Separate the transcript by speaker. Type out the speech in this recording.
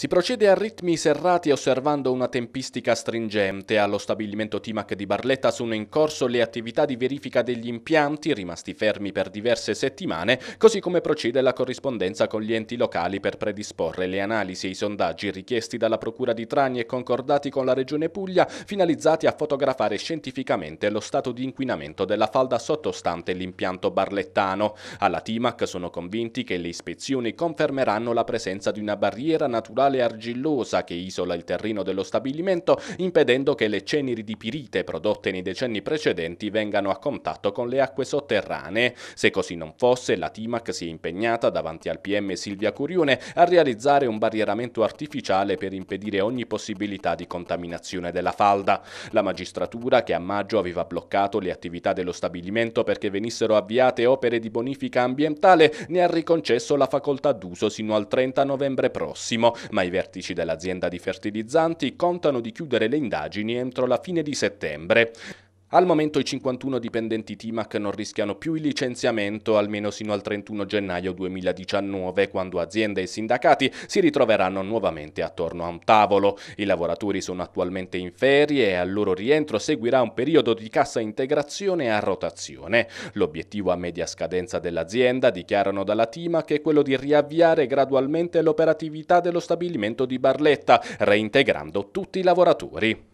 Speaker 1: Si procede a ritmi serrati osservando una tempistica stringente. Allo stabilimento Timac di Barletta sono in corso le attività di verifica degli impianti rimasti fermi per diverse settimane, così come procede la corrispondenza con gli enti locali per predisporre le analisi e i sondaggi richiesti dalla Procura di Trani e concordati con la Regione Puglia, finalizzati a fotografare scientificamente lo stato di inquinamento della falda sottostante l'impianto barlettano. Alla Timac sono convinti che le ispezioni confermeranno la presenza di una barriera naturale materiale argillosa che isola il terreno dello stabilimento, impedendo che le ceneri di pirite prodotte nei decenni precedenti vengano a contatto con le acque sotterranee. Se così non fosse, la TIMAC si è impegnata davanti al PM Silvia Curione a realizzare un barrieramento artificiale per impedire ogni possibilità di contaminazione della falda. La magistratura, che a maggio aveva bloccato le attività dello stabilimento perché venissero avviate opere di bonifica ambientale, ne ha riconcesso la facoltà d'uso sino al 30 novembre prossimo, ma i vertici dell'azienda di fertilizzanti contano di chiudere le indagini entro la fine di settembre. Al momento i 51 dipendenti TIMAC non rischiano più il licenziamento, almeno sino al 31 gennaio 2019, quando aziende e sindacati si ritroveranno nuovamente attorno a un tavolo. I lavoratori sono attualmente in ferie e al loro rientro seguirà un periodo di cassa integrazione a rotazione. L'obiettivo a media scadenza dell'azienda, dichiarano dalla TIMAC, è quello di riavviare gradualmente l'operatività dello stabilimento di Barletta, reintegrando tutti i lavoratori.